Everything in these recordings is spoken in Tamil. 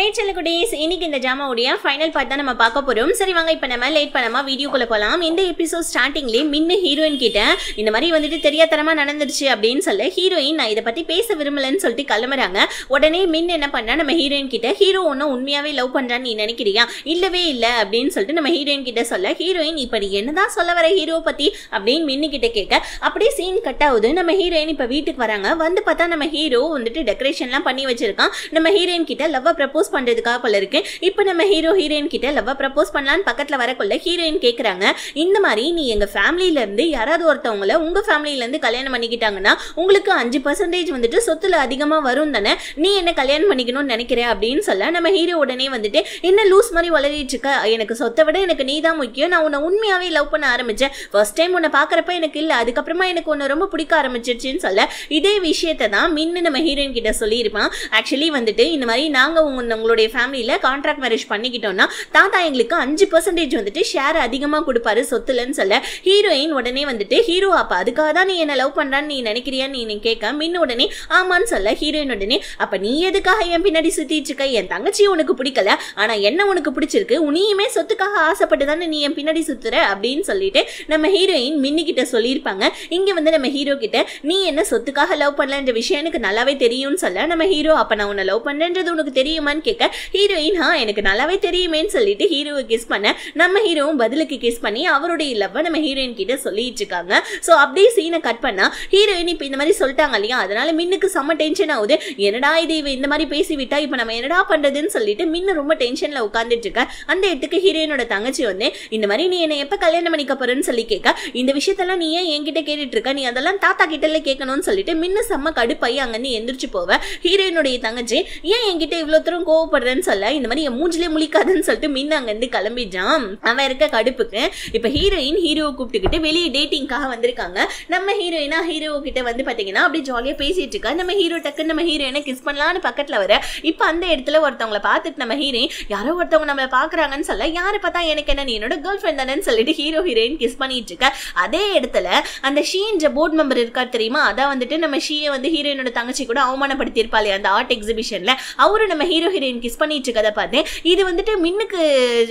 ஹே செல்லகுடீஸ் இன்னைக்கு இந்த ஜாமாவுடைய ஃபைனல் பார்ட் தான் நம்ம பார்க்க போகிறோம் சரி வாங்க இப்போ நம்ம லேட் பண்ணாமல் வீடியோக்குள்ளே போகலாம் இந்த எபிசோட் ஸ்டார்டிங்லேயே மின்னு ஹீரோயின் கிட்ட இந்த மாதிரி வந்துட்டு தெரியாதனமாக நடந்துருச்சு அப்படின்னு சொல்ல ஹீரோயின் நான் இதை பற்றி பேச விரும்பலைன்னு சொல்லிட்டு கிளம்புறாங்க உடனே மின் என்ன பண்ணா நம்ம ஹீரோயின் கிட்ட ஹீரோ ஒன்றும் உண்மையாகவே லவ் பண்ணுறான்னு நீ நினைக்கிறியா இல்லவே இல்லை அப்படின்னு சொல்லிட்டு நம்ம ஹீரோயின் கிட்ட சொல்ல ஹீரோயின் இப்போ என்ன தான் சொல்ல வர ஹீரோவை பற்றி அப்படின்னு மின்னு கிட்ட கேட்க அப்படியே சீன் கட் ஆகுது நம்ம ஹீரோயின் இப்போ வீட்டுக்கு வராங்க வந்து பார்த்தா நம்ம ஹீரோ வந்துட்டு டெக்கரேஷன்லாம் பண்ணி வச்சிருக்கான் நம்ம ஹீரோயின் கிட்ட லவ்வை ப்ரப்போஸ் பண்ணுறதுக்காக போல இருக்கு இப்போ நம்ம ஹீரோ ஹீரோயின் கிட்ட லவ்வை ப்ரப்போஸ் பண்ணலான்னு பக்கத்தில் வரக்குள்ள ஹீரோயின் கேட்குறாங்க இந்த மாதிரி நீ எங்கள் ஃபேமிலியிலேருந்து யாராவது ஒருத்தவங்கள உங்கள் ஃபேமிலியிலேருந்து கல்யாணம் பண்ணிக்கிட்டாங்கன்னா உங்களுக்கு அஞ்சு பர்சன்டேஜ் வந்துட்டு சொத்தில் அதிகமாக வரும் தானே நீ என்ன கல்யாணம் பண்ணிக்கணும்னு நினைக்கிற அப்படின்னு சொல்ல நம்ம ஹீரோ உடனே வந்துட்டு என்ன லூஸ் மாதிரி வளரிட்டு இருக்க எனக்கு சொத்தை விட எனக்கு நீ தான் முக்கியம் நான் உன்னை உண்மையாகவே லவ் பண்ண ஆரம்பித்தேன் ஃபர்ஸ்ட் டைம் உன்னை பார்க்குறப்ப எனக்கு இல்லை அதுக்கப்புறமா எனக்கு உன்னை ரொம்ப பிடிக்க ஆரம்பிச்சிருச்சுன்னு சொல்ல இதே விஷயத்தை தான் மின்னு நம்ம ஹீரோயின் கிட்ட சொல்லியிருப்பான் ஆக்சுவலி வந்துட்டு இந்த மாதிரி நாங்கள் உன்னை நம்மளுடைய ஃபேமிலியில் கான்ட்ராக்ட் மேரேஜ் பண்ணிக்கிட்டோன்னா தாத்தா எங்களுக்கு அஞ்சு பர்சன்டேஜ் வந்துட்டு ஷேர் அதிகமாக கொடுப்பாரு சொத்துலன்னு சொல்ல ஹீரோயின் உடனே வந்துட்டு ஹீரோ அப்பா அதுக்காக தான் நீ என்ன லவ் பண்ணுறான்னு நீ நினைக்கிறியான்னு நீ கேட்க மின் உடனே ஆமான்னு சொல்ல ஹீரோயின் உடனே அப்போ நீ எதுக்காக என் பின்னாடி சுற்றிட்டு இருக்க என் தங்கச்சி உனக்கு பிடிக்கல ஆனால் என்ன உனக்கு பிடிச்சிருக்கு உனியுமே சொத்துக்காக ஆசைப்பட்டு தானே நீ என் பின்னாடி சுற்றுற அப்படின்னு சொல்லிட்டு நம்ம ஹீரோயின் மின்னுக்கிட்ட சொல்லியிருப்பாங்க இங்கே வந்து நம்ம ஹீரோ கிட்ட நீ என்ன சொத்துக்காக லவ் பண்ணலன்ற விஷயம் எனக்கு நல்லாவே தெரியும்னு சொல்ல நம்ம ஹீரோ அப்போ நான் உன்னை லவ் பண்ணுன்றது உனக்கு தெரியுமான்னு கேட்க ஹீரோயின் ஹா எனக்கு நல்லாவே தெரியுமேன்னு சொல்லிட்டு ஹீரோவை கிஸ் பண்ண நம்ம ஹீரோவும் பதிலுக்கு கிஸ் பண்ணி அவருடைய லவ்வை நம்ம ஹீரோயின் கிட்ட சொல்லிட்டு இருக்காங்க ஸோ அப்படியே சீனை கட் பண்ணா ஹீரோயின் இப்போ இந்த மாதிரி சொல்லிட்டாங்க இல்லையா அதனால மின்னுக்கு செம்ம டென்ஷன் ஆகுது என்னடா இது இவ இந்த மாதிரி பேசி விட்டா இப்போ நம்ம என்னடா பண்றதுன்னு சொல்லிட்டு மின்னு ரொம்ப டென்ஷன்ல உட்காந்துட்டு இருக்க அந்த இடத்துக்கு ஹீரோயினோட தங்கச்சி வந்து இந்த மாதிரி நீ என்னை எப்போ கல்யாணம் பண்ணிக்க போறேன்னு சொல்லி கேட்க இந்த விஷயத்தெல்லாம் நீ ஏன் என்கிட்ட கேட்டுட்டு இருக்க நீ அதெல்லாம் தாத்தா கிட்டல கேட்கணும்னு சொல்லிட்டு மின்னு செம்ம கடுப்பாயி அங்கேருந்து எந்திரிச்சு போவ ஹீரோயினுடைய தங்கச்சி ஏன் என்கிட்ட இவ்வளோ தூரம் கோவப்படுறேன்னு சொல்ல இந்த மாதிரி என் மூஞ்சிலே முழிக்காதுன்னு சொல்லிட்டு மீன் அங்கேருந்து கிளம்பிட்டான் அவன் இருக்க கடுப்புக்கு இப்போ ஹீரோயின் ஹீரோவை கூப்பிட்டுக்கிட்டு வெளியே டேட்டிங்காக வந்திருக்காங்க நம்ம ஹீரோயினா ஹீரோ கிட்ட வந்து பார்த்தீங்கன்னா அப்படியே ஜாலியாக பேசிட்டு இருக்கா நம்ம ஹீரோ டக்குன்னு நம்ம ஹீரோயினை கிஸ் பண்ணலான்னு பக்கத்தில் வர இப்போ அந்த இடத்துல ஒருத்தவங்களை பார்த்துட்டு நம்ம ஹீரோயின் யாரோ ஒருத்தவங்க நம்மளை பார்க்குறாங்கன்னு சொல்ல யாரை பார்த்தா எனக்கு என்ன நீ என்னோட கேர்ள் ஃப்ரெண்ட் சொல்லிட்டு ஹீரோ ஹீரோயின் கிஸ் பண்ணிட்டு இருக்க அதே இடத்துல அந்த ஷீன்ற போர்ட் மெம்பர் இருக்கார் தெரியுமா அதான் வந்துட்டு நம்ம ஷீயை வந்து ஹீரோயினோட தங்கச்சி கூட அவமானப்படுத்தியிருப்பாள் அந்த ஆர்ட் எக்ஸிபிஷனில் அவரும் நம்ம ஹீரோ சூரியன் கிஸ் பண்ணிட்டு இருக்கதை பார்த்தேன் இது வந்துட்டு மின்னுக்கு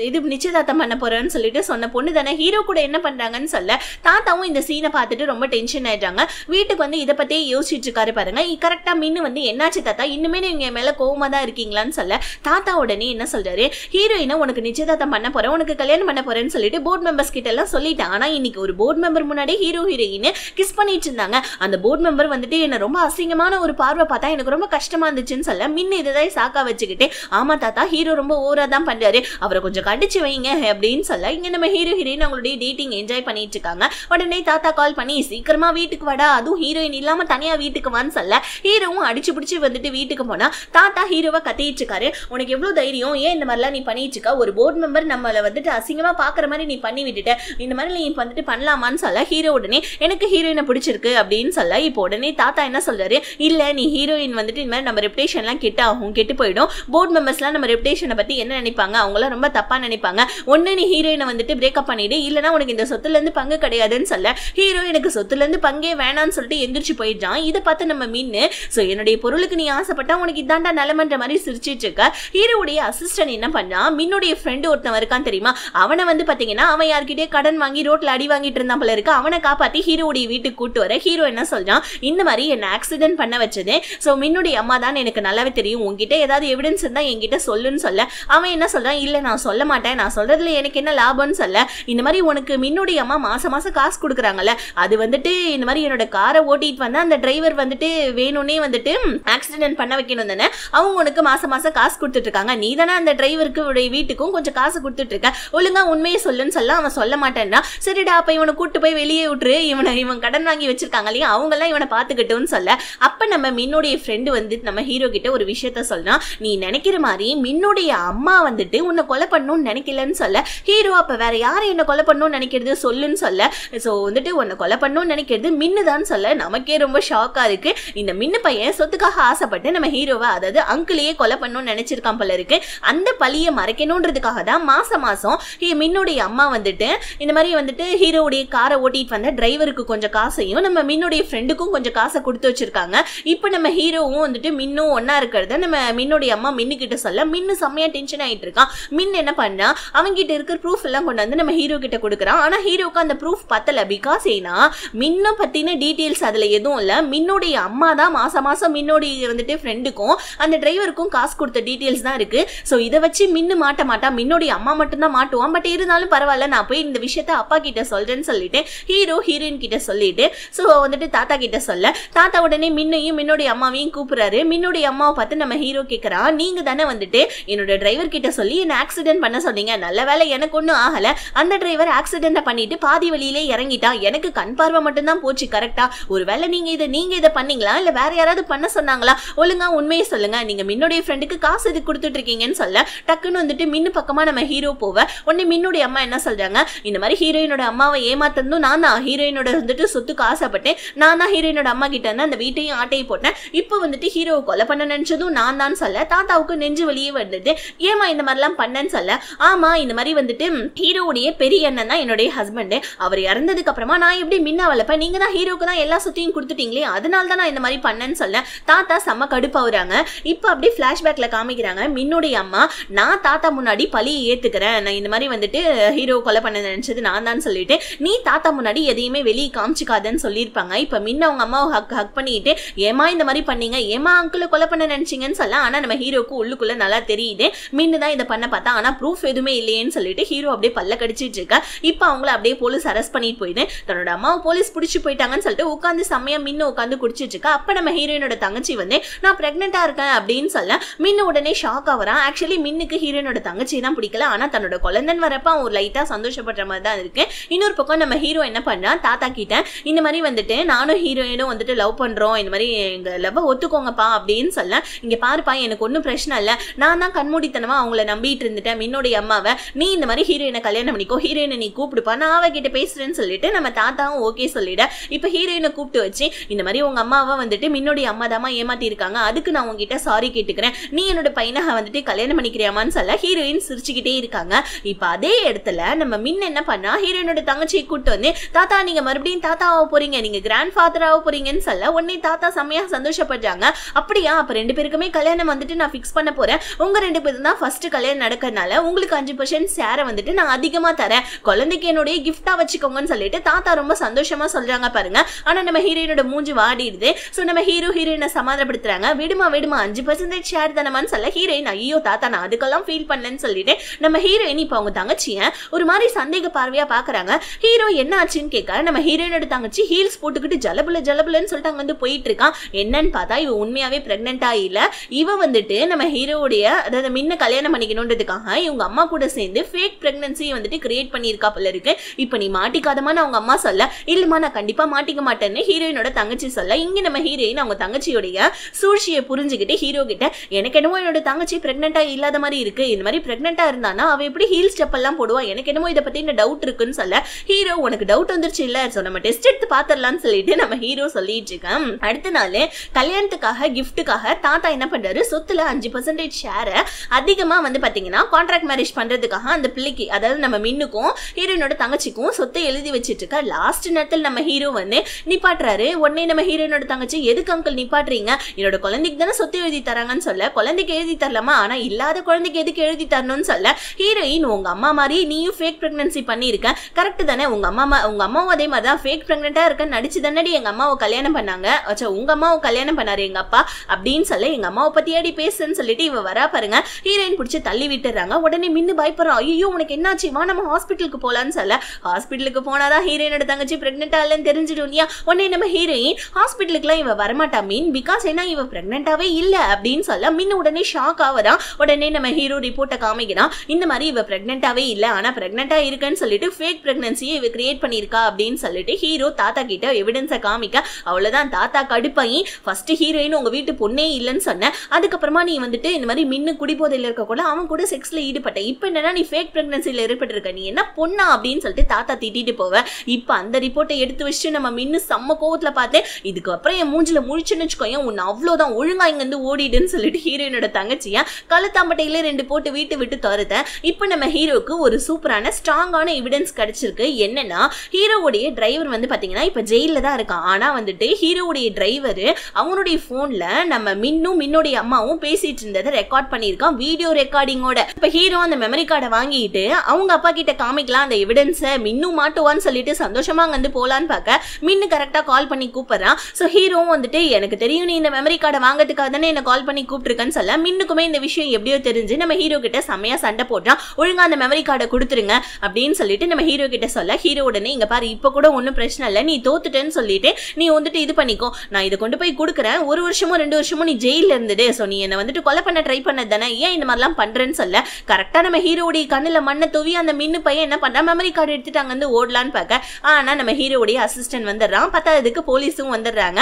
இது நிச்சயதார்த்தம் பண்ண போறேன்னு சொல்லிட்டு சொன்ன பொண்ணு தானே ஹீரோ கூட என்ன பண்றாங்கன்னு சொல்ல தாத்தாவும் இந்த சீனை பார்த்துட்டு ரொம்ப டென்ஷன் ஆயிடுறாங்க வீட்டுக்கு வந்து இதை பத்தியே யோசிச்சுட்டு இருக்காரு பாருங்க கரெக்டா மின்னு வந்து என்னாச்சு தாத்தா இன்னுமே நீங்க மேல கோவமா தான் இருக்கீங்களான்னு சொல்ல தாத்தா உடனே என்ன சொல்றாரு ஹீரோயினை உனக்கு நிச்சயதார்த்தம் பண்ண போறேன் உனக்கு கல்யாணம் பண்ண போறேன்னு சொல்லிட்டு போர்ட் மெம்பர்ஸ் கிட்ட எல்லாம் சொல்லிட்டேன் ஆனா இன்னைக்கு ஒரு போர்ட் மெம்பர் முன்னாடி ஹீரோ ஹீரோயின் கிஸ் பண்ணிட்டு இருந்தாங்க அந்த போர்ட் மெம்பர் வந்துட்டு என்ன ரொம்ப அசிங்கமான ஒரு பார்வை பார்த்தா எனக்கு ரொம்ப கஷ்டமா இருந்துச்சுன்னு சொல்ல மின்னு இதை சாக்கா வச்சுக்கிட்டு சொல்லிட்டு ஆமா தாத்தா ஹீரோ ரொம்ப ஓவரா தான் பண்றாரு அவரை கொஞ்சம் கண்டிச்சு வைங்க அப்படின்னு சொல்ல இங்க நம்ம ஹீரோ ஹீரோயின் அவங்களுடைய டேட்டிங் என்ஜாய் பண்ணிட்டு இருக்காங்க உடனே தாத்தா கால் பண்ணி சீக்கிரமா வீட்டுக்கு வாடா அதுவும் ஹீரோயின் இல்லாம தனியா வீட்டுக்கு வான்னு சொல்ல ஹீரோவும் அடிச்சு பிடிச்சி வந்துட்டு வீட்டுக்கு போனா தாத்தா ஹீரோவை கத்திட்டு இருக்காரு உனக்கு எவ்வளவு தைரியம் ஏன் இந்த மாதிரிலாம் நீ பண்ணிட்டு இருக்கா ஒரு போர்ட் மெம்பர் நம்மளை வந்துட்டு அசிங்கமா பாக்குற மாதிரி நீ பண்ணி விட்டுட்ட இந்த மாதிரி நீ வந்துட்டு பண்ணலாமான்னு சொல்ல ஹீரோ உடனே எனக்கு ஹீரோயினை பிடிச்சிருக்கு அப்படின்னு சொல்ல இப்போ உடனே தாத்தா என்ன சொல்றாரு இல்ல நீ ஹீரோயின் வந்துட்டு இந்த மாதிரி நம்ம ரெப்டேஷன்லாம் கெட்டு ஆகும் கெட்டு போயிடும் போர்ட் மெம்பர்ஸ்லாம் நம்ம ரெப்டேஷனை பற்றி என்ன நினைப்பாங்க அவங்களாம் ரொம்ப தப்பாக நினைப்பாங்க ஒன்று நீ ஹீரோயினை வந்துட்டு பிரேக்கப் பண்ணிவிடு இல்லைனா உனக்கு இந்த சொத்துலேருந்து பங்கு கிடையாதுன்னு சொல்ல ஹீரோ எனக்கு சொத்துலேருந்து பங்கே வேணான்னு சொல்லிட்டு எந்திரிச்சு போயிடுறான் இதை பார்த்து நம்ம மீன் ஸோ என்னுடைய பொருளுக்கு நீ ஆசைப்பட்டா உனக்கு இதாண்டா நிலமன்ற மாதிரி சிரிச்சிட்டு இருக்க ஹீரோவுடைய அசிஸ்டன்ட் என்ன பண்ணா மின்னுடைய ஃப்ரெண்டு ஒருத்தன் இருக்கான் தெரியுமா அவனை வந்து பார்த்தீங்கன்னா அவன் யார்கிட்டயே கடன் வாங்கி ரோட்டில் அடி வாங்கிட்டு இருந்தான் போல இருக்கு அவனை காப்பாற்றி ஹீரோடைய வீட்டுக்கு கூட்டு வர ஹீரோ என்ன சொல்கிறான் இந்த மாதிரி என்னை ஆக்சிடென்ட் பண்ண வச்சது ஸோ மின்னுடைய அம்மா தான் எனக்கு நல்லாவே தெரியும் உங்ககிட்ட ஏதாவது எவிடன்ஸ் எவிடன்ஸ் இருந்தால் என்கிட்ட சொல்லுன்னு சொல்ல அவன் என்ன சொல்கிறான் இல்லை நான் சொல்ல மாட்டேன் நான் சொல்கிறதுல எனக்கு என்ன லாபம்னு சொல்ல இந்த மாதிரி உனக்கு மின்னுடைய அம்மா மாதம் மாதம் காசு கொடுக்குறாங்கல்ல அது வந்துட்டு இந்த மாதிரி என்னோட காரை ஓட்டிட்டு வந்தால் அந்த டிரைவர் வந்துட்டு வேணும்னே வந்துட்டு ஆக்சிடென்ட் பண்ண வைக்கணும் தானே அவங்க உனக்கு மாதம் மாதம் காசு கொடுத்துட்டு இருக்காங்க நீ தானே அந்த டிரைவருக்கு உடைய வீட்டுக்கும் கொஞ்சம் காசு கொடுத்துட்டு இருக்க ஒழுங்கா உண்மையை சொல்லுன்னு சொல்ல அவன் சொல்ல மாட்டேன்னா சரிடா அப்போ இவனை கூட்டு போய் வெளியே விட்டுரு இவனை இவன் கடன் வாங்கி வச்சிருக்காங்க இல்லையா அவங்கெல்லாம் இவனை பார்த்துக்கிட்டோன்னு சொல்ல அப்போ நம்ம மின்னுடைய ஃப்ரெண்டு வந்து நம்ம ஹீரோ கிட்ட ஒரு விஷயத்த சொல்லலாம் நீ நினைக்கிற மாதிரி மின்னுடைய அம்மா வந்துட்டு உன்னை கொலை பண்ணணும்னு நினைக்கலன்னு சொல்ல ஹீரோ அப்போ வேற யாரை என்ன கொலை பண்ணணும்னு நினைக்கிறது சொல்லுன்னு சொல்ல ஸோ வந்துட்டு உன்னை கொலை பண்ணணும்னு நினைக்கிறது தான் சொல்ல நமக்கே ரொம்ப ஷாக்காக இருக்கு இந்த மின்னு பையன் சொத்துக்காக ஆசைப்பட்டு நம்ம ஹீரோவை அதாவது அங்கிளையே கொலை பண்ணணும்னு நினைச்சிருக்கான் போல இருக்கு அந்த பழியை மறைக்கணுன்றதுக்காக தான் மாசம் மாசம் மின்னுடைய அம்மா வந்துட்டு இந்த மாதிரி வந்துட்டு ஹீரோவுடைய காரை ஓட்டிட்டு வந்த டிரைவருக்கு கொஞ்சம் காசையும் நம்ம மின்னுடைய ஃப்ரெண்டுக்கும் கொஞ்சம் காசை கொடுத்து வச்சிருக்காங்க இப்போ நம்ம ஹீரோவும் வந்துட்டு மின்னும் ஒன்னா இருக்கிறத நம்ம மின்னுடைய அம்மா மின்னு கிட்ட சொல்ல மின்னு செம்மையா டென்ஷன் ஆயிட்டு இருக்கான் மின் என்ன பண்ணா அவங்க கிட்ட இருக்கிற ப்ரூஃப் எல்லாம் கொண்டு வந்து நம்ம ஹீரோ கிட்ட கொடுக்குறான் ஆனா ஹீரோக்கு அந்த ப்ரூஃப் பத்தல பிகாஸ் ஏன்னா மின்ன பத்தின டீட்டெயில்ஸ் அதுல எதுவும் இல்ல மின்னுடைய அம்மா தான் மாசம் மாசம் மின்னுடைய வந்துட்டு ஃப்ரெண்டுக்கும் அந்த டிரைவருக்கும் காசு கொடுத்த டீட்டெயில்ஸ் தான் இருக்கு ஸோ இதை வச்சு மின்னு மாட்ட மாட்டா மின்னுடைய அம்மா மட்டும்தான் மாட்டுவான் பட் இருந்தாலும் பரவாயில்ல நான் போய் இந்த விஷயத்த அப்பா கிட்ட சொல்றேன்னு சொல்லிட்டு ஹீரோ ஹீரோயின் கிட்ட சொல்லிட்டு ஸோ வந்துட்டு தாத்தா கிட்ட சொல்ல தாத்தா உடனே மின்னையும் மின்னுடைய அம்மாவையும் கூப்பிடுறாரு மின்னுடைய அம்மாவை பார்த்து நம்ம ஹீரோ கேட்கறான் நீங்கள் தானே வந்துட்டு என்னோட டிரைவர் கிட்ட சொல்லி என்ன ஆக்சிடென்ட் பண்ண சொன்னீங்க நல்ல வேலை எனக்கு ஒன்றும் ஆகலை அந்த டிரைவர் ஆக்சிடென்ட் பண்ணிட்டு பாதி வழியிலே இறங்கிட்டான் எனக்கு கண் பார்வை மட்டும்தான் போச்சு கரெக்டாக ஒரு வேலை நீங்கள் இதை நீங்கள் இதை பண்ணீங்களா இல்லை வேற யாராவது பண்ண சொன்னாங்களா ஒழுங்கா உண்மையை சொல்லுங்கள் நீங்கள் மின்னுடைய ஃப்ரெண்டுக்கு காசு இது கொடுத்துட்ருக்கீங்கன்னு சொல்ல டக்குன்னு வந்துட்டு மின்னு பக்கமாக நம்ம ஹீரோ போவ உடனே மின்னுடைய அம்மா என்ன சொல்கிறாங்க இந்த மாதிரி ஹீரோயினோட அம்மாவை ஏமாத்தந்தும் நான் தான் ஹீரோயினோட வந்துட்டு சொத்துக்கு ஆசைப்பட்டேன் நான் தான் ஹீரோயினோட அம்மா கிட்ட அந்த வீட்டையும் ஆட்டையும் போட்டேன் இப்போ வந்துட்டு ஹீரோவை கொலை பண்ண நினைச்சதும் நான் தான் சொல்ல தாத்தா தாத்தாவுக்கு நெஞ்சு வழியே வந்தது ஏமா இந்த மாதிரிலாம் பண்ணேன்னு சொல்ல ஆமா இந்த மாதிரி வந்துட்டு ஹீரோவுடைய பெரிய அண்ணன் தான் என்னுடைய ஹஸ்பண்டு அவர் இறந்ததுக்கு அப்புறமா நான் எப்படி மின்ன வளர்ப்பேன் நீங்க தான் ஹீரோக்கு தான் எல்லா சுத்தியும் கொடுத்துட்டீங்களே அதனால தான் நான் இந்த மாதிரி பண்ணேன்னு சொல்ல தாத்தா செம்ம கடுப்பாவுறாங்க இப்போ அப்படியே ஃப்ளாஷ்பேக்ல காமிக்கிறாங்க மின்னுடைய அம்மா நான் தாத்தா முன்னாடி பழியை ஏத்துக்கிறேன் நான் இந்த மாதிரி வந்துட்டு ஹீரோ கொலை பண்ண நினைச்சது நான் தான் சொல்லிட்டு நீ தாத்தா முன்னாடி எதையுமே வெளியே காமிச்சிக்காதன்னு சொல்லியிருப்பாங்க இப்போ மின்ன அவங்க அம்மாவை ஹக் ஹக் பண்ணிட்டு ஏமா இந்த மாதிரி பண்ணீங்க ஏமா அங்கிள் கொலை பண்ண நினைச்சீங்கன்னு சொல்ல ஆனா நம்ம ஹீரோ ஹீரோக்கு உள்ளுக்குள்ள நல்லா தெரியுது மின்னு தான் இதை பண்ண பார்த்தா ஆனால் ப்ரூஃப் எதுவுமே இல்லையேன்னு சொல்லிட்டு ஹீரோ அப்படியே பல்ல கடிச்சிட்டு இருக்கா இப்போ அவங்கள அப்படியே போலீஸ் அரெஸ்ட் பண்ணிட்டு போயிடு தன்னோட அம்மாவை போலீஸ் பிடிச்சி போயிட்டாங்கன்னு சொல்லிட்டு உட்காந்து செம்மையா மின்னு உட்காந்து குடிச்சிட்டு இருக்கா அப்போ நம்ம ஹீரோயினோட தங்கச்சி வந்து நான் ப்ரெக்னெண்ட்டாக இருக்கேன் அப்படின்னு சொல்ல மின்னு உடனே ஷாக் ஆகிறான் ஆக்சுவலி மின்னுக்கு ஹீரோனோட தங்கச்சி தான் பிடிக்கல ஆனால் தன்னோட குழந்தைன்னு வரப்ப அவன் ஒரு லைட்டாக சந்தோஷப்படுற மாதிரி தான் இருக்கு இன்னொரு பக்கம் நம்ம ஹீரோ என்ன பண்ணா தாத்தா கிட்ட இந்த மாதிரி வந்துட்டு நானும் ஹீரோயினும் வந்துட்டு லவ் பண்ணுறோம் இந்த மாதிரி எங்கள் லவ்வை ஒத்துக்கோங்கப்பா அப்படின்னு சொல்ல இங்கே பாருப்பா எனக்கு ஒன்றும் பிரச்சனை இல்லை நான் தான் கண்மூடித்தனமாக அவங்கள நம்பிட்டு இருந்துட்டேன் என்னுடைய அம்மாவை நீ இந்த மாதிரி ஹீரோயினை கல்யாணம் பண்ணிக்கோ ஹீரோயினை நீ கூப்பிடுப்பா நான் அவகிட்ட பேசுகிறேன்னு சொல்லிட்டு நம்ம தாத்தாவும் ஓகே சொல்லிட இப்போ ஹீரோயினை கூப்பிட்டு வச்சு இந்த மாதிரி உங்கள் அம்மாவை வந்துட்டு முன்னோடைய அம்மா தாமா ஏமாத்திருக்காங்க அதுக்கு நான் உங்ககிட்ட சாரி கேட்டுக்கிறேன் நீ என்னோட பையனை வந்துட்டு கல்யாணம் பண்ணிக்கிறியாமான்னு சொல்ல ஹீரோயின் சிரிச்சுக்கிட்டே இருக்காங்க இப்போ அதே இடத்துல நம்ம மின் என்ன பண்ணா ஹீரோயினோட தங்கச்சியை கூப்பிட்டு வந்து தாத்தா நீங்கள் மறுபடியும் தாத்தாவை போகிறீங்க நீங்கள் கிராண்ட் ஃபாதராக போகிறீங்கன்னு சொல்ல உன்னை தாத்தா செம்மையாக சந்தோஷப்படுறாங்க அப்படியா அப்போ ரெண்டு பேருக்குமே கல்யாணம் வந்துட்டு நான் ஃபிக்ஸ் பண்ண போகிறேன் உங்கள் ரெண்டு பேரும் தான் ஃபஸ்ட்டு கல்யாணம் நடக்கறனால உங்களுக்கு அஞ்சு பர்சன்ட் சேரை வந்துட்டு நான் அதிகமாக தரேன் குழந்தைக்கு என்னுடைய கிஃப்டா வச்சுக்கோங்கன்னு சொல்லிட்டு தாத்தா ரொம்ப சந்தோஷமாக சொல்கிறாங்க பாருங்க ஆனால் நம்ம ஹீரோயினோட மூஞ்சி வாடிடுது ஸோ நம்ம ஹீரோ ஹீரோயினை சமாதானப்படுத்துறாங்க விடுமா விடுமா அஞ்சு பர்சன்டேஜ் ஷேர் தானமான்னு சொல்ல ஹீரோயின் ஐயோ தாத்தா நான் அதுக்கெல்லாம் ஃபீல் பண்ணலன்னு சொல்லிட்டு நம்ம ஹீரோயின் இப்போ அவங்க தங்கச்சியை ஒரு மாதிரி சந்தேக பார்வையாக பார்க்குறாங்க ஹீரோ என்ன ஆச்சுன்னு கேட்கா நம்ம ஹீரோயினோட தங்கச்சி ஹீல்ஸ் போட்டுக்கிட்டு ஜலபுல ஜலபுலன்னு சொல்லிட்டு அங்கே வந்து போயிட்டு இருக்கான் என்னன்னு பார்த்தா இவ உண்மையாவே பிரெக்னென்ட் ஆகல இவ வந்துட்டு நம்ம ஹீரோவுடைய அதாவது முன்ன கல்யாணம் பண்ணிக்கணுன்றதுக்காக இவங்க அம்மா கூட சேர்ந்து ஃபேக் ப்ரெக்னன்சியை வந்துட்டு கிரியேட் பண்ணியிருக்கா போல இருக்கு இப்போ நீ மாட்டிக்காதமான அவங்க அம்மா சொல்ல இல்லைம்மா நான் கண்டிப்பாக மாட்டிக்க மாட்டேன்னு ஹீரோயினோட தங்கச்சி சொல்ல இங்கே நம்ம ஹீரோயின் அவங்க தங்கச்சியோடைய சூழ்ச்சியை புரிஞ்சுக்கிட்டு ஹீரோ கிட்ட எனக்கு என்னமோ என்னோட தங்கச்சி ப்ரெக்னெண்ட்டாக இல்லாத மாதிரி இருக்கு இந்த மாதிரி ப்ரெக்னெண்ட்டாக இருந்தானா அவள் எப்படி ஹீல் ஸ்டெப் எல்லாம் போடுவா எனக்கு என்னமோ இதை பற்றி பற்றின டவுட் இருக்குன்னு சொல்ல ஹீரோ உனக்கு டவுட் வந்துருச்சு இல்லை ஸோ நம்ம டெஸ்ட் எடுத்து பார்த்துடலாம்னு சொல்லிட்டு நம்ம ஹீரோ சொல்லிட்டு இருக்கேன் அடுத்த நாள் கல்யாணத்துக்காக கிஃப்ட்டுக்காக தாத்தா என்ன பண்ணுறாரு சொத்துல அஞ்சு பர்சன்டேஜ் ஷேரை அதிகமாக வந்து பார்த்தீங்கன்னா கான்ட்ராக்ட் மேரேஜ் பண்ணுறதுக்காக அந்த பிள்ளைக்கு அதாவது நம்ம மின்னுக்கும் ஹீரோயினோட தங்கச்சிக்கும் சொத்தை எழுதி வச்சுட்டு இருக்கா லாஸ்ட் நேரத்தில் நம்ம ஹீரோ வந்து நிப்பாட்டுறாரு உடனே நம்ம ஹீரோயினோட தங்கச்சி எதுக்கு அங்கிள் நிப்பாட்டுறீங்க என்னோட குழந்தைக்கு தானே சொத்து எழுதி தராங்கன்னு சொல்ல குழந்தைக்கு எழுதி தரலாமா ஆனால் இல்லாத குழந்தைக்கு எதுக்கு எழுதி தரணும்னு சொல்ல ஹீரோயின் உங்கள் அம்மா மாதிரி நீயும் ஃபேக் ப்ரெக்னன்சி பண்ணியிருக்க கரெக்டு தானே உங்கள் அம்மா உங்கள் அம்மாவும் அதே மாதிரி தான் ஃபேக் ப்ரெக்னெண்ட்டாக இருக்க நடிச்சு தானடி எங்க அம்மாவை கல்யாணம் பண்ணாங்க அச்சா உங்கள் அம்மாவை கல்யாணம் பண்ணாரு எங்கள் அப்பா அப்படின்னு சொல்ல எங்கள் அம்மாவை பற்றியாடி பேச ஹீரோன்னு சொல்லிட்டு இவ வரா பாருங்க ஹீரோயின் பிடிச்சி தள்ளி விட்டுறாங்க உடனே மின்னு பயப்படுறான் ஐயோ உனக்கு என்னாச்சு வா நம்ம ஹாஸ்பிட்டலுக்கு போலான்னு சொல்ல ஹாஸ்பிட்டலுக்கு போனாதான் ஹீரோயினோட தங்கச்சி பிரெக்னெண்டா இல்லைன்னு தெரிஞ்சிடும் இல்லையா உடனே நம்ம ஹீரோயின் ஹாஸ்பிட்டலுக்குலாம் இவ வரமாட்டா மீன் பிகாஸ் ஏன்னா இவ பிரெக்னெண்டாவே இல்லை அப்படின்னு சொல்ல மின்னு உடனே ஷாக் ஆவதான் உடனே நம்ம ஹீரோ ரிப்போர்ட்டை காமிக்கிறான் இந்த மாதிரி இவ பிரெக்னெண்டாவே இல்லை ஆனால் பிரெக்னெண்டாக இருக்குன்னு சொல்லிட்டு ஃபேக் பிரெக்னன்சியை இவ கிரியேட் பண்ணியிருக்கா அப்படின்னு சொல்லிட்டு ஹீரோ தாத்தா கிட்ட எவிடன்ஸை காமிக்க அவ்வளோதான் தாத்தா கடுப்பாயி ஃபர்ஸ்ட் ஹீரோயின் உங்கள் வீட்டு பொண்ணே இல்லைன்னு சொன்னேன் அதுக்கப்புறமா நீ வந்துட்டு இந்த மாதிரி மின்னு குடிபோதையில் இருக்கக்கூட அவன் கூட செக்ஸில் ஈடுபட்ட இப்போ என்னன்னா நீ ஃபேக் ப்ரெக்னன்சியில் ஏற்பட்டிருக்க நீ என்ன பொண்ணா அப்படின்னு சொல்லிட்டு தாத்தா திட்டிட்டு போவேன் இப்போ அந்த ரிப்போர்ட்டை எடுத்து வச்சு நம்ம மின்னு செம்ம கோவத்தில் பார்த்தேன் இதுக்கப்புறம் என் மூஞ்சில் முழிச்சுன்னு வச்சுக்கோங்க உன்னை அவ்வளோதான் ஒழுங்காக இங்கேருந்து ஓடிடுன்னு சொல்லிட்டு ஹீரோயினோட தங்கச்சியா கழுத்தாம்பட்டையில ரெண்டு போட்டு வீட்டு விட்டு தருத்தேன் இப்போ நம்ம ஹீரோவுக்கு ஒரு சூப்பரான ஸ்ட்ராங்கான எவிடன்ஸ் கிடச்சிருக்கு என்னன்னா ஹீரோவுடைய டிரைவர் வந்து பார்த்தீங்கன்னா இப்போ ஜெயிலில் தான் இருக்கான் ஆனால் வந்துட்டு ஹீரோவுடைய டிரைவர் அவனுடைய ஃபோனில் நம்ம மின்னும் மின்னுடைய அம்மாவும் பேசி பேசிட்டு இருந்ததை ரெக்கார்ட் பண்ணியிருக்கான் வீடியோ ரெக்கார்டிங்கோட இப்போ ஹீரோ அந்த மெமரி கார்டை வாங்கிட்டு அவங்க அப்பா கிட்ட காமிக்கலாம் அந்த எவிடன்ஸை மின்னு மாட்டுவான்னு சொல்லிட்டு சந்தோஷமா அங்கே வந்து போகலான்னு பார்க்க மின்னு கரெக்டாக கால் பண்ணி கூப்பிட்றான் ஸோ ஹீரோவும் வந்துட்டு எனக்கு தெரியும் நீ இந்த மெமரி கார்டை வாங்கிறதுக்காக தானே என்னை கால் பண்ணி கூப்பிட்டுருக்கேன்னு சொல்ல மின்னுக்குமே இந்த விஷயம் எப்படியோ தெரிஞ்சு நம்ம ஹீரோ கிட்ட செம்மையா சண்டை போடுறான் ஒழுங்கா அந்த மெமரி கார்டை கொடுத்துருங்க அப்படின்னு சொல்லிட்டு நம்ம ஹீரோ கிட்ட சொல்ல ஹீரோ உடனே இங்க பாரு இப்போ கூட ஒன்றும் பிரச்சனை இல்லை நீ தோத்துட்டேன்னு சொல்லிட்டு நீ வந்துட்டு இது பண்ணிக்கோ நான் இதை கொண்டு போய் கொடுக்குறேன் ஒரு வருஷமும் ரெண்டு வருஷமும் நீ ஜெயிலில் இருந்துடு ஸோ நீ என்னை வந்து வந்துட்டு கொலை பண்ண ட்ரை பண்ணது தானே ஏன் இந்த மாதிரிலாம் பண்ணுறேன்னு சொல்ல கரெக்டாக நம்ம ஹீரோடைய கண்ணில் மண்ணை தூவி அந்த மின்னு பையன் என்ன பண்ணுறான் மெமரி கார்டு எடுத்துட்டாங்க வந்து ஓடலான்னு பார்க்க ஆனால் நம்ம ஹீரோடைய அசிஸ்டன்ட் வந்துடுறான் பத்தாததுக்கு போலீஸும் வந்துடுறாங்க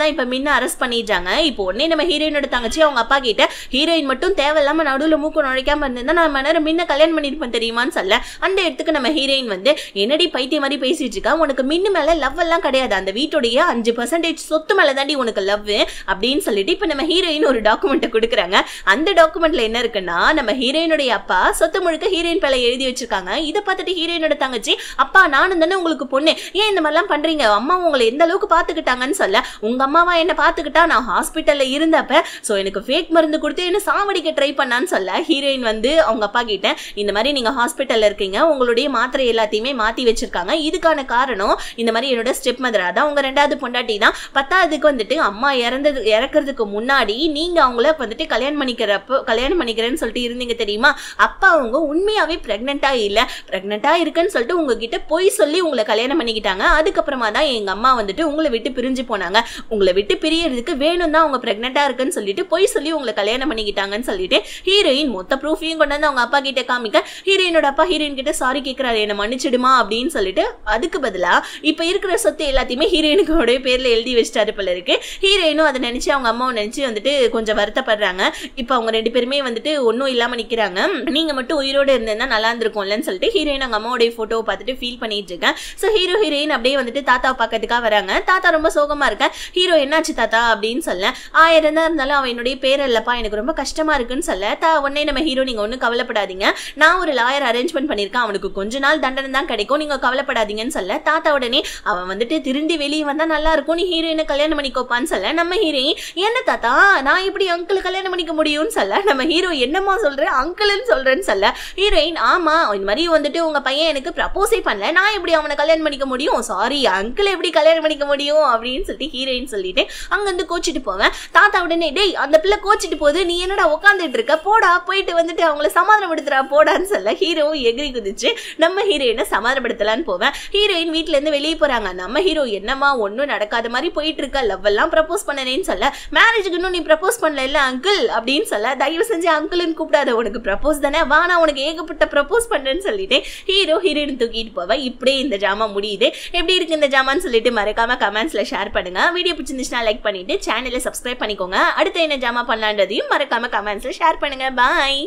தான் இப்போ மின்னு அரெஸ்ட் பண்ணிடுறாங்க இப்போ உடனே நம்ம ஹீரோயினோட தங்கச்சி அவங்க அப்பா கிட்ட ஹீரோயின் மட்டும் தேவையில்லாமல் நடுவில் மூக்கு நுழைக்காம இருந்திருந்தா நான் நேரம் மின்ன கல்யாணம் பண்ணியிருப்பேன் தெரியுமான்னு சொல்ல அந்த இடத்துக்கு நம்ம ஹீரோயின் வந்து என்னடி பைத்திய மாதிரி பேசிட்டு இருக்கா உனக்கு மின்னு மேலே லவ் எல்லாம் கிடையாது அந்த வீட்டுடைய அஞ்சு பர்சன்டேஜ் சொத்து மேலே தாண்டி உனக்கு லவ் அப்படின்னு சொல்லிட்டு இப்போ நம்ம ஹீரோயின் ஒரு டாக்குமெண்ட்டை கொடு கொடுக்குறாங்க அந்த டாக்குமெண்ட்ல என்ன இருக்குன்னா நம்ம ஹீரோயினுடைய அப்பா சொத்து முழுக்க ஹீரோயின் பேல எழுதி வச்சிருக்காங்க இதை பார்த்துட்டு ஹீரோயினோட தங்கச்சி அப்பா நானும் தானே உங்களுக்கு பொண்ணு ஏன் இந்த மாதிரிலாம் பண்றீங்க அம்மா உங்களை எந்த அளவுக்கு பாத்துக்கிட்டாங்கன்னு சொல்ல உங்க அம்மாவா என்ன பாத்துக்கிட்டா நான் ஹாஸ்பிட்டல்ல இருந்தப்ப ஸோ எனக்கு ஃபேக் மருந்து கொடுத்து என்ன சாவடிக்க ட்ரை பண்ணான்னு சொல்ல ஹீரோயின் வந்து அவங்க அப்பா கிட்ட இந்த மாதிரி நீங்க ஹாஸ்பிட்டல்ல இருக்கீங்க உங்களுடைய மாத்திரை எல்லாத்தையுமே மாத்தி வச்சிருக்காங்க இதுக்கான காரணம் இந்த மாதிரி என்னோட ஸ்டெப் மதர் அதான் உங்க ரெண்டாவது பொண்டாட்டி தான் பத்தாவதுக்கு வந்துட்டு அம்மா இறந்தது இறக்குறதுக்கு முன்னாடி நீங்க அவங்கள வந்து வந்துட்டு கல்யாணம் பண்ணிக்கிறப்போ கல்யாணம் பண்ணிக்கிறேன்னு சொல்லிட்டு இருந்தீங்க தெரியுமா அப்பா அவங்க உண்மையாகவே ப்ரெக்னெண்ட்டாக இல்லை ப்ரெக்னெண்ட்டாக இருக்குன்னு சொல்லிட்டு உங்ககிட்ட போய் சொல்லி உங்களை கல்யாணம் பண்ணிக்கிட்டாங்க அதுக்கப்புறமா தான் எங்கள் அம்மா வந்துட்டு உங்களை விட்டு பிரிஞ்சு போனாங்க உங்களை விட்டு பிரியறதுக்கு வேணும் தான் அவங்க ப்ரெக்னெண்ட்டாக இருக்குன்னு சொல்லிட்டு போய் சொல்லி உங்களை கல்யாணம் பண்ணிக்கிட்டாங்கன்னு சொல்லிட்டு ஹீரோயின் மொத்த ப்ரூஃபையும் கொண்டு வந்து அவங்க அப்பா கிட்ட காமிக்க ஹீரோயினோட அப்பா ஹீரோயின் கிட்ட சாரி கேட்குறாரு என்னை மன்னிச்சிடுமா அப்படின்னு சொல்லிட்டு அதுக்கு பதிலாக இப்போ இருக்கிற சொத்து எல்லாத்தையுமே ஹீரோயினுக்கு பேரில் எழுதி வச்சிட்டாரு போல இருக்கு ஹீரோயினும் அதை நினச்சி அவங்க அம்மாவை நினச்சி வந்துட்டு கொஞ்சம் வருத்தப்படுற போடுறாங்க இப்போ அவங்க ரெண்டு பேருமே வந்துட்டு ஒன்றும் இல்லாம நிற்கிறாங்க நீங்க மட்டும் உயிரோடு இருந்தா நல்லா இருந்திருக்கும்லன்னு சொல்லிட்டு ஹீரோயின் அவங்க அம்மாவுடைய போட்டோவை பார்த்துட்டு ஃபீல் பண்ணிட்டு இருக்கேன் ஸோ ஹீரோ ஹீரோயின் அப்படியே வந்துட்டு தாத்தாவை பார்க்கறதுக்காக வராங்க தாத்தா ரொம்ப சோகமா இருக்கேன் ஹீரோ என்னாச்சு தாத்தா அப்படின்னு சொல்ல ஆயிரம் தான் இருந்தாலும் அவன் என்னுடைய பேர் எனக்கு ரொம்ப கஷ்டமா இருக்குன்னு சொல்ல தா உடனே நம்ம ஹீரோ நீங்கள் ஒன்றும் கவலைப்படாதீங்க நான் ஒரு லாயர் அரேஞ்ச்மெண்ட் பண்ணியிருக்கேன் அவனுக்கு கொஞ்ச நாள் தண்டனை தான் கிடைக்கும் நீங்க கவலைப்படாதீங்கன்னு சொல்ல தாத்தா உடனே அவன் வந்துட்டு திருந்தி வெளியே வந்தால் நல்லா இருக்கும் நீ ஹீரோயினை கல்யாணம் பண்ணிக்கோப்பான்னு சொல்ல நம்ம ஹீரோயின் என்ன தாத்தா நான் இப்படி அங்கிளுக்கு கல்யாணம் பண்ணிக்க முடியும்னு சொல்ல நம்ம ஹீரோ என்னம்மா சொல்கிறேன் அங்கிள்னு சொல்கிறேன்னு சொல்ல ஹீரோயின் ஆமாம் இந்த மாதிரி வந்துட்டு உங்கள் பையன் எனக்கு ப்ரப்போஸே பண்ணல நான் எப்படி அவனை கல்யாணம் பண்ணிக்க முடியும் சாரி அங்கிள் எப்படி கல்யாணம் பண்ணிக்க முடியும் அப்படின்னு சொல்லிட்டு ஹீரோயின் சொல்லிட்டு அங்கேருந்து கோச்சிட்டு போவேன் தாத்தா உடனே டேய் அந்த பிள்ளை கோச்சிட்டு போது நீ என்னடா உட்காந்துட்டு இருக்க போடா போயிட்டு வந்துட்டு அவங்கள சமாதானப்படுத்துறா போடான்னு சொல்ல ஹீரோ எகிரி குதிச்சு நம்ம ஹீரோயினை சமாதானப்படுத்தலான்னு போவேன் ஹீரோயின் வீட்டிலேருந்து வெளியே போகிறாங்க நம்ம ஹீரோ என்னம்மா ஒன்றும் நடக்காத மாதிரி போயிட்டு இருக்க லவ் எல்லாம் ப்ரப்போஸ் பண்ணனேன்னு சொல்ல மேரேஜுக்கு இன்னும் நீ ப்ரப்போஸ் பண்ணல இல்லை அங்கிள் அங்கிள் அப்படின்னு சொல்ல தயவு செஞ்சு அங்கிள்னு கூப்பிடாத உனக்கு ப்ரப்போஸ் தானே வா நான் உனக்கு ஏகப்பட்ட ப்ரப்போஸ் பண்ணுறேன்னு சொல்லிட்டு ஹீரோ ஹீரோயின் தூக்கிட்டு போவ இப்படியே இந்த ஜாமா முடியுது எப்படி இருக்கு இந்த ஜாமான்னு சொல்லிட்டு மறக்காம கமெண்ட்ஸில் ஷேர் பண்ணுங்க வீடியோ பிடிச்சிருந்துச்சுன்னா லைக் பண்ணிட்டு சேனலை சப்ஸ்கிரைப் பண்ணிக்கோங்க அடுத்து என்ன ஜாமா பண்ணலான்றதையும் மறக்காம கமெண்ட்ஸில் ஷேர் பண்ணுங்க பாய்